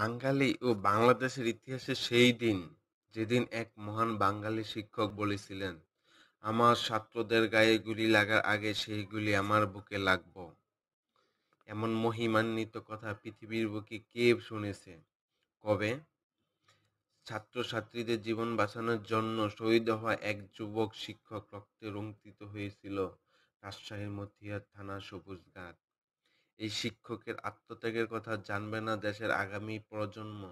বাঙালি ও বাংলাদেশের ইতিহাসে সেই দিন যেদিন এক মহান বাঙালি শিক্ষক বলেছিলেন আমার ছাত্রদের গায়ে গুলি লাগার আগে সেই গুলি আমার বুকে লাগব এমন মহিমান্বিত কথা পৃথিবীর বুকে কে শুনেছে কবে ছাত্রছাত্রীদের জীবন বাঁচানোর জন্য শহীদ হওয়া এক যুবক শিক্ষক রক্তে রঙ্কিত হয়েছিল রাজশাহীর মতিয়ার থানা সবুজ গাছ এই শিক্ষকের আত্মত্যাগের কথা জানবে না দেশের আগামী প্রজন্ম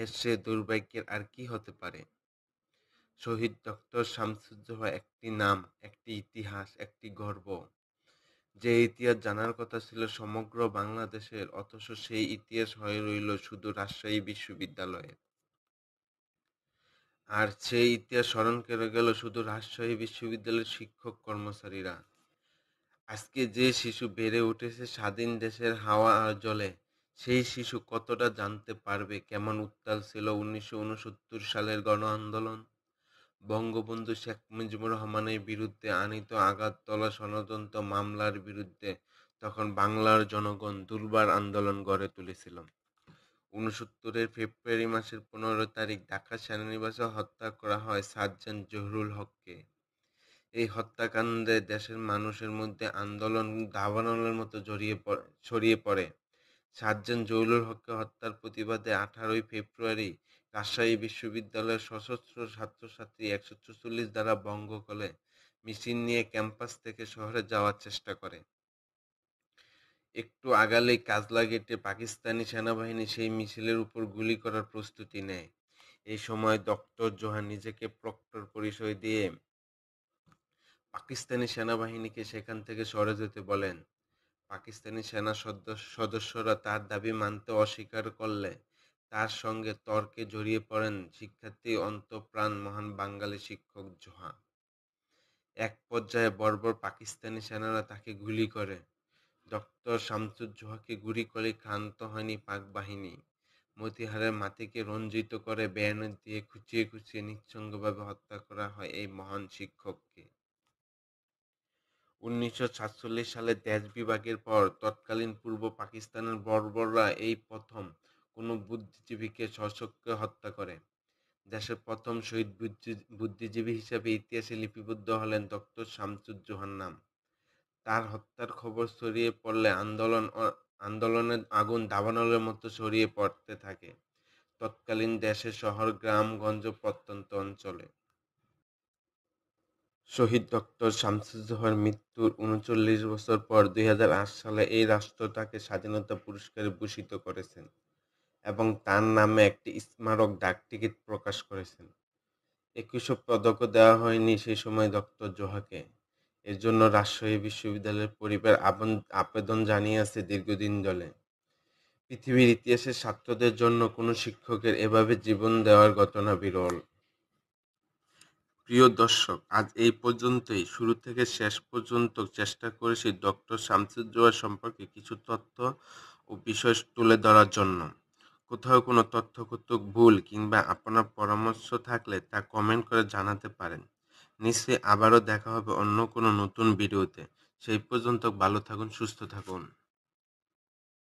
এর সে দুর্ভাগ্যের আর কি হতে পারে শহীদ ডক্টর শামসুজ্জোহা একটি নাম একটি ইতিহাস একটি গর্ব যে ইতিহাস জানার কথা ছিল সমগ্র বাংলাদেশের অথচ সেই ইতিহাস হয়ে রইল শুধু রাজশাহী বিশ্ববিদ্যালয়ে আর সেই ইতিহাস স্মরণ করে গেল শুধু রাজশাহী বিশ্ববিদ্যালয়ের শিক্ষক কর্মচারীরা আজকে যে শিশু বেড়ে উঠেছে স্বাধীন দেশের হাওয়া আর জলে সেই শিশু কতটা জানতে পারবে কেমন উত্তাল ছিল উনিশশো সালের গণ আন্দোলন বঙ্গবন্ধু শেখ মুজিবুর রহমানের বিরুদ্ধে আনিত আঘাততলা ষড়যন্ত্র মামলার বিরুদ্ধে তখন বাংলার জনগণ দুর্বার আন্দোলন গড়ে তুলেছিল উনসত্তরের ফেব্রুয়ারি মাসের পনেরো তারিখ ঢাকা সেনানিবাসে হত্যা করা হয় সার্জেন্ট জহুরুল হককে এই হত্যাকাণ্ডে দেশের মানুষের মধ্যে আন্দোলন দাবানলের মতো জড়িয়ে পড়ে ছড়িয়ে পড়ে সাতজন জহুরুল হককে হত্যার প্রতিবাদে আঠারোই ফেব্রুয়ারি রাজশাহী বিশ্ববিদ্যালয়ের সশস্ত্র ছাত্রছাত্রী একশো চুচল্লিশ দ্বারা বঙ্গ করে মিছিল নিয়ে ক্যাম্পাস থেকে শহরে যাওয়ার চেষ্টা করে একটু আগালেই কাজলা গেটে পাকিস্তানি সেনাবাহিনী সেই মিছিলের উপর গুলি করার প্রস্তুতি নেয় এই সময় ডক্টর জোহান নিজেকে প্রক্টর পরিচয় দিয়ে পাকিস্তানি সেনাবাহিনীকে সেখান থেকে সরে যেতে বলেন পাকিস্তানি সেনা সদস্যরা তার দাবি মানতে অস্বীকার করলে তার সঙ্গে তর্কে জড়িয়ে পড়েন শিক্ষার্থী অন্তপ্রাণ মহান বাঙালি শিক্ষক জোহা এক পর্যায়ে বর্বর পাকিস্তানি সেনারা তাকে গুলি করে ডক্টর শামসুজ্জোহাকে গুলি করে ক্লান্ত হয়নি পাক বাহিনী মতিহারের মাতিকে রঞ্জিত করে বেয়ানের দিয়ে খুঁচিয়ে খুঁচিয়ে নিঃসঙ্গভাবে হত্যা করা হয় এই মহান শিক্ষককে উনিশশো সাতচল্লিশ সালে দেশ বিভাগের পর তৎকালীন পূর্ব পাকিস্তানের বর্বররা এই প্রথম কোনো বুদ্ধিজীবীকে সশস্ত্র হত্যা করে দেশের প্রথম শহীদ বুদ্ধিজীবী হিসেবে ইতিহাসে লিপিবদ্ধ হলেন ডক্টর শামসুজ্জোহান নাম তার হত্যার খবর ছড়িয়ে পড়লে আন্দোলন আন্দোলনের আগুন দাবানলের মতো ছড়িয়ে পড়তে থাকে তৎকালীন দেশের শহর গ্রামগঞ্জ প্রত্যন্ত অঞ্চলে শহীদ ডক্টর শামসুজ্জোহার মৃত্যুর উনচল্লিশ বছর পর দুই সালে এই রাষ্ট্র তাকে স্বাধীনতা পুরস্কারে ভূষিত করেছেন এবং তার নামে একটি স্মারক ডাকটিকিট প্রকাশ করেছেন একুশে পদকও দেওয়া হয়নি সেই সময় ডক্টর জোহাকে এর জন্য রাজশাহী বিশ্ববিদ্যালয়ের পরিবার আবেদন জানিয়েছে দীর্ঘদিন দলে পৃথিবীর ইতিহাসে ছাত্রদের জন্য কোনো শিক্ষকের এভাবে জীবন দেওয়ার ঘটনা বিরল প্রিয় দর্শক আজ এই পর্যন্তই শুরু থেকে শেষ পর্যন্ত চেষ্টা করেছি ডক্টর শামসুজ্জোয়া সম্পর্কে কিছু তথ্য ও বিষয় তুলে ধরার জন্য কোথাও কোনো তথ্যকথক ভুল কিংবা আপনার পরামর্শ থাকলে তা কমেন্ট করে জানাতে পারেন নিশ্চয়ই আবারও দেখা হবে অন্য কোনো নতুন ভিডিওতে সেই পর্যন্ত ভালো থাকুন সুস্থ থাকুন